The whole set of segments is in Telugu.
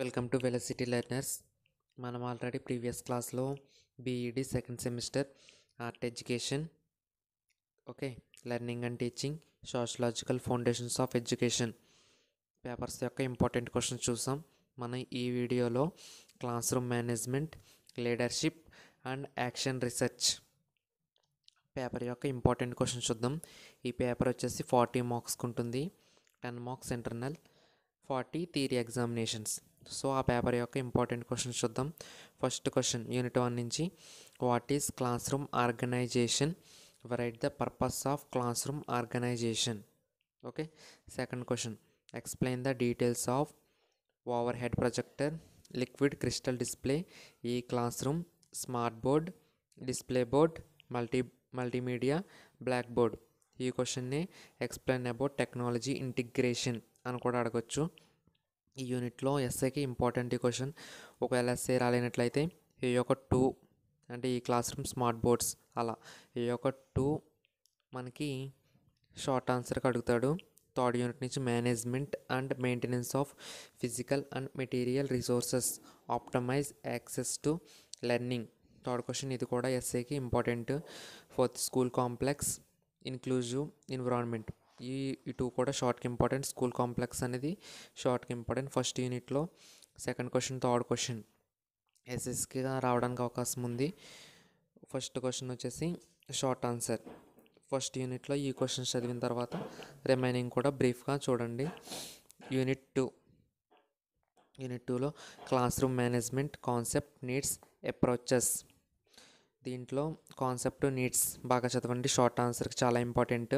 వెల్కమ్ టు వెలసిటీ లెర్నర్స్ మనం ఆల్రెడీ ప్రీవియస్ క్లాస్లో BEd second semester art education okay learning and teaching sociological foundations of education papers యొక్క ఇంపార్టెంట్ క్వశ్చన్స్ చూసాం మనం ఈ వీడియోలో classroom management leadership and action research paper యొక్క ఇంపార్టెంట్ క్వశ్చన్ చూద్దాం ఈ పేపర్ వచ్చేసి ఫార్టీ మార్క్స్కి ఉంటుంది ten marks internal forty theory examinations so ఆ పేపర్ యొక్క ఇంపార్టెంట్ క్వశ్చన్స్ చూద్దాం ఫస్ట్ క్వశ్చన్ యూనిట్ వన్ నుంచి what is classroom organisation right the purpose of classroom organisation okay second question explain the details of overhead projector liquid crystal display ఈ classroom smart board display board multi multimedia blackboard ఈ క్వశ్చన్ని ఎక్స్ప్లెయిన్ అబౌట్ టెక్నాలజీ ఇంటిగ్రేషన్ అని కూడా అడగచ్చు ఈ యూనిట్లో ఎస్ఏకి ఇంపార్టెంట్ క్వశ్చన్ ఒకవేళ ఎస్ఏ రాలేనట్లయితే ఈ యొక్క టూ అంటే ఈ క్లాస్ రూమ్ స్మార్ట్ బోర్డ్స్ అలా ఈ యొక్క టూ మనకి షార్ట్ ఆన్సర్కి అడుగుతాడు థర్డ్ యూనిట్ నుంచి management and maintenance of physical and material resources optimise access to learning third question ఇది కూడా ఎస్ఏకి important fourth school complex inclusive environment ఈ ఇటు కూడా షార్ట్కి ఇంపార్టెంట్ స్కూల్ కాంప్లెక్స్ అనేది షార్ట్కి ఇంపార్టెంట్ ఫస్ట్ యూనిట్లో సెకండ్ క్వశ్చన్ థర్డ్ క్వశ్చన్ ఎస్ఎస్కి రావడానికి అవకాశం ఉంది ఫస్ట్ క్వశ్చన్ వచ్చేసి షార్ట్ ఆన్సర్ ఫస్ట్ యూనిట్లో ఈ క్వశ్చన్స్ చదివిన తర్వాత రిమైనింగ్ కూడా బ్రీఫ్గా చూడండి యూనిట్ టూ యూనిట్ టూలో class classroom management concept needs approaches దీంట్లో కాన్సెప్ట్ నీడ్స్ బాగా చదవండి షార్ట్ ఆన్సర్కి చాలా important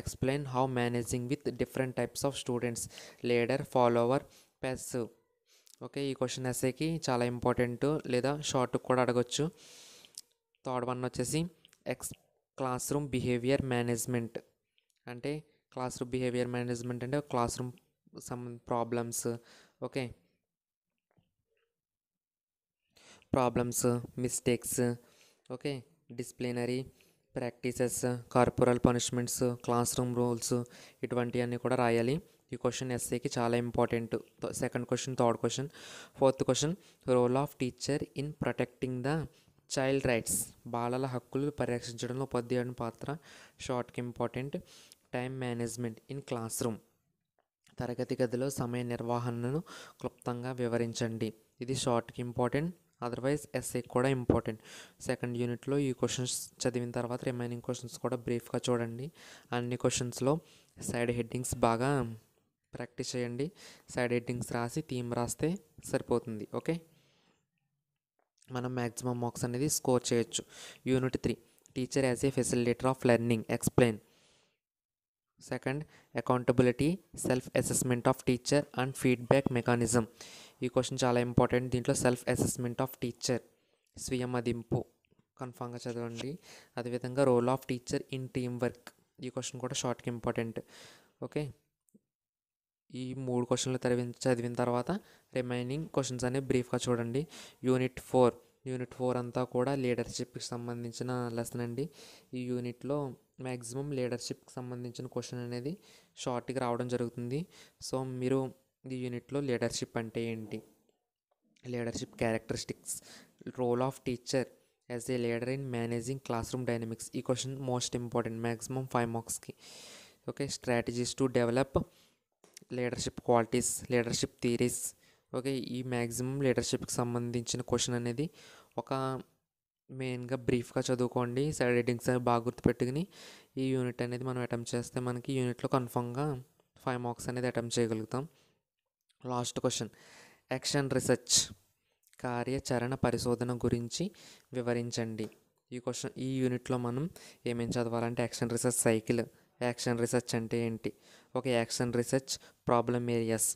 explain how managing with different types of students leader follower పెస్ ఓకే ఈ క్వశ్చన్ ఎస్ఏకి చాలా ఇంపార్టెంట్ లేదా షార్ట్ కూడా అడగొచ్చు థర్డ్ వన్ వచ్చేసి ఎక్స్ క్లాస్ రూమ్ బిహేవియర్ మేనేజ్మెంట్ అంటే క్లాస్ రూమ్ బిహేవియర్ మేనేజ్మెంట్ అంటే classroom some problems okay problems mistakes okay disciplinary practices corporal punishments classroom rules ఇటువంటివన్నీ కూడా రాయాలి ఈ క్వశ్చన్ ఎస్ఏకి చాలా important second question third question fourth question role of teacher in protecting the child rights బాలల హక్కులు పరిరక్షించడంలో ఉపాధ్యాయుని పాత్ర షార్ట్కి important time management in classroom తరగతి గదిలో సమయ నిర్వహణను క్లుప్తంగా వివరించండి ఇది షార్ట్కి ఇంపార్టెంట్ అదర్వైజ్ ఎస్ఏ కూడా ఇంపార్టెంట్ సెకండ్ యూనిట్లో ఈ క్వశ్చన్స్ చదివిన తర్వాత రిమైనింగ్ క్వశ్చన్స్ కూడా బ్రీఫ్గా చూడండి అన్ని క్వశ్చన్స్లో సైడ్ హెడ్డింగ్స్ బాగా ప్రాక్టీస్ చేయండి సైడ్ హెడ్డింగ్స్ రాసి థీమ్ రాస్తే సరిపోతుంది ఓకే మనం మ్యాక్సిమం మార్క్స్ అనేది స్కోర్ చేయొచ్చు unit three teacher as a facilitator of learning explain second accountability self assessment of teacher and feedback mechanism ఈ క్వశ్చన్ చాలా ఇంపార్టెంట్ దీంట్లో సెల్ఫ్ అసెస్మెంట్ ఆఫ్ టీచర్ స్వీయ మదింపు కన్ఫామ్గా చదవండి అదేవిధంగా role of teacher in teamwork ఈ క్వశ్చన్ కూడా షార్ట్కి ఇంపార్టెంట్ ఓకే ఈ మూడు క్వశ్చన్లు తరివి చదివిన తర్వాత రిమైనింగ్ క్వశ్చన్స్ అనేవి బ్రీఫ్గా చూడండి యూనిట్ ఫోర్ యూనిట్ ఫోర్ అంతా కూడా లీడర్షిప్కి సంబంధించిన లెసన్ అండి ఈ యూనిట్లో మ్యాక్సిమం లీడర్షిప్కి సంబంధించిన క్వశ్చన్ అనేది షార్ట్కి రావడం జరుగుతుంది సో మీరు ఈ యూనిట్లో లీడర్షిప్ అంటే ఏంటి leadership characteristics role of teacher as a leader in managing classroom dynamics ఈ question most important maximum five మార్క్స్కి okay strategies to develop leadership qualities leadership theories okay ఈ మ్యాక్సిమం లీడర్షిప్కి సంబంధించిన క్వశ్చన్ అనేది ఒక మెయిన్గా బ్రీఫ్గా చదువుకోండి సైడ్ రీడింగ్స్ అనేవి బాగా గుర్తుపెట్టుకుని ఈ యూనిట్ అనేది మనం అటెంప్ట్ చేస్తే మనకి యూనిట్లో కన్ఫామ్గా ఫైవ్ మార్క్స్ అనేది అటెంప్ట్ చేయగలుగుతాం లాస్ట్ క్వశ్చన్ యాక్షన్ రీసెర్చ్ కార్యాచరణ పరిశోధన గురించి వివరించండి ఈ క్వశ్చన్ ఈ యూనిట్లో మనం ఏమేమి చదవాలంటే action research cycle action research అంటే ఏంటి ఒక యాక్షన్ రీసెర్చ్ ప్రాబ్లమ్ ఏరియాస్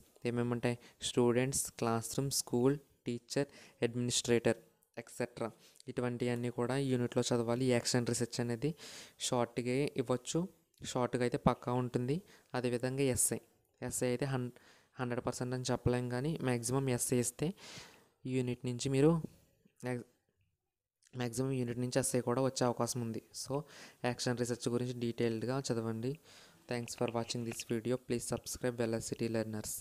ఉంటాయి students classroom school teacher administrator etcetera ఇటువంటివన్నీ కూడా యూనిట్లో చదవాలి యాక్షన్ రీసెర్చ్ అనేది షార్ట్గా ఇవ్వచ్చు షార్ట్గా అయితే పక్కా ఉంటుంది అదేవిధంగా ఎస్ఐ ఎస్ఐ అయితే హన్ హండ్రెడ్ పర్సెంట్ అని చెప్పలేం కానీ మ్యాక్సిమం ఎస్ వేస్తే యూనిట్ నుంచి మీరు మ్యాక్సిమం యూనిట్ నుంచి ఎస్ఏ కూడా వచ్చే అవకాశం ఉంది సో యాక్షన్ రీసెర్చ్ గురించి డీటెయిల్డ్గా చదవండి thanks for watching this video please subscribe city learners